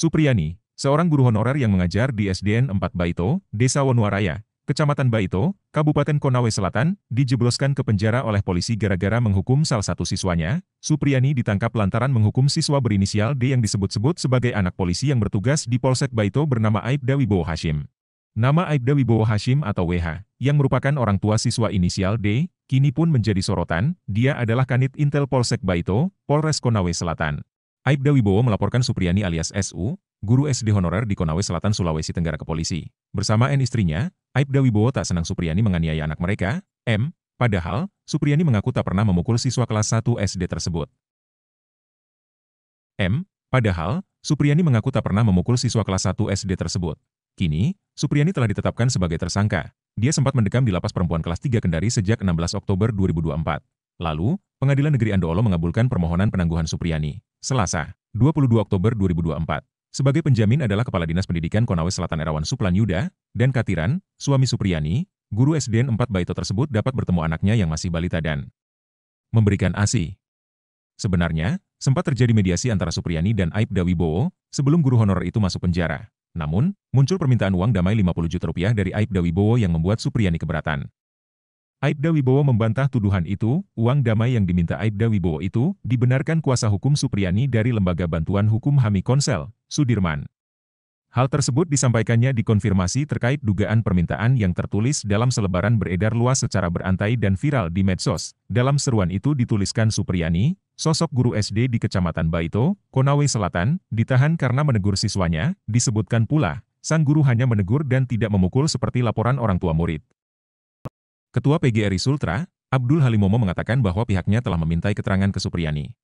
Supriyani, seorang guru honorer yang mengajar di SDN 4 Baito, Desa Wonuaraya, Kecamatan Baito, Kabupaten Konawe Selatan, dijebloskan ke penjara oleh polisi gara-gara menghukum salah satu siswanya. Supriyani ditangkap lantaran menghukum siswa berinisial D yang disebut-sebut sebagai anak polisi yang bertugas di Polsek Baito bernama Aibda Wibowo Hashim. Nama Aibda Wibowo Hashim atau WH, yang merupakan orang tua siswa inisial D, kini pun menjadi sorotan, dia adalah kanit Intel Polsek Baito, Polres Konawe Selatan. Aibda Wibowo melaporkan Supriyani alias SU, guru SD honorer di Konawe Selatan Sulawesi Tenggara ke polisi. Bersama N istrinya, Aibda Wibowo tak senang Supriyani menganiaya anak mereka, M, padahal Supriyani mengaku tak pernah memukul siswa kelas 1 SD tersebut. M, padahal Supriyani mengaku tak pernah memukul siswa kelas 1 SD tersebut. Kini, Supriyani telah ditetapkan sebagai tersangka. Dia sempat mendekam di lapas perempuan kelas 3 Kendari sejak 16 Oktober 2024. Lalu, Pengadilan Negeri Andoolo mengabulkan permohonan penangguhan Supriyani. Selasa, 22 Oktober 2024. Sebagai penjamin adalah Kepala Dinas Pendidikan Konawe Selatan Erawan Suplan Yuda, dan Katiran, suami Supriyani, guru SDN 4 Baito tersebut dapat bertemu anaknya yang masih balita dan memberikan ASI. Sebenarnya, sempat terjadi mediasi antara Supriyani dan Aib Dawibowo sebelum guru honorer itu masuk penjara. Namun, muncul permintaan uang damai 50 juta rupiah dari Aib Dawibowo yang membuat Supriyani keberatan. Aibda Wibowo membantah tuduhan itu, uang damai yang diminta Aibda Wibowo itu, dibenarkan kuasa hukum Supriyani dari Lembaga Bantuan Hukum Hami Konsel, Sudirman. Hal tersebut disampaikannya dikonfirmasi terkait dugaan permintaan yang tertulis dalam selebaran beredar luas secara berantai dan viral di medsos. Dalam seruan itu dituliskan Supriyani, sosok guru SD di Kecamatan Baito, Konawe Selatan, ditahan karena menegur siswanya, disebutkan pula, sang guru hanya menegur dan tidak memukul seperti laporan orang tua murid. Ketua PGRI Sultra, Abdul Halimomo mengatakan bahwa pihaknya telah memintai keterangan ke Supriyani.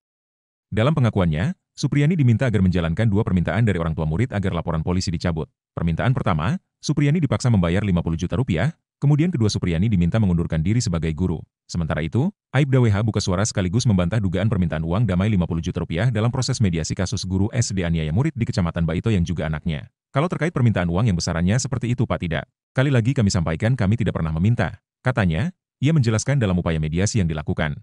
Dalam pengakuannya, Supriyani diminta agar menjalankan dua permintaan dari orang tua murid agar laporan polisi dicabut. Permintaan pertama, Supriyani dipaksa membayar 50 juta rupiah, kemudian kedua Supriyani diminta mengundurkan diri sebagai guru. Sementara itu, Aib Daweha buka suara sekaligus membantah dugaan permintaan uang damai 50 juta rupiah dalam proses mediasi kasus guru SD aniaya murid di Kecamatan Baito yang juga anaknya. Kalau terkait permintaan uang yang besarannya seperti itu Pak tidak. Kali lagi kami sampaikan kami tidak pernah meminta. Katanya, ia menjelaskan dalam upaya mediasi yang dilakukan.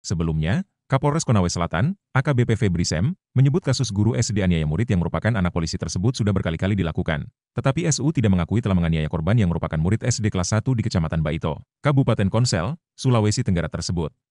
Sebelumnya, Kapolres Konawe Selatan, AKBP Febri Sem, menyebut kasus guru SD aniaya murid yang merupakan anak polisi tersebut sudah berkali-kali dilakukan. Tetapi SU tidak mengakui telah menganiaya korban yang merupakan murid SD kelas 1 di Kecamatan Baito, Kabupaten Konsel, Sulawesi Tenggara tersebut.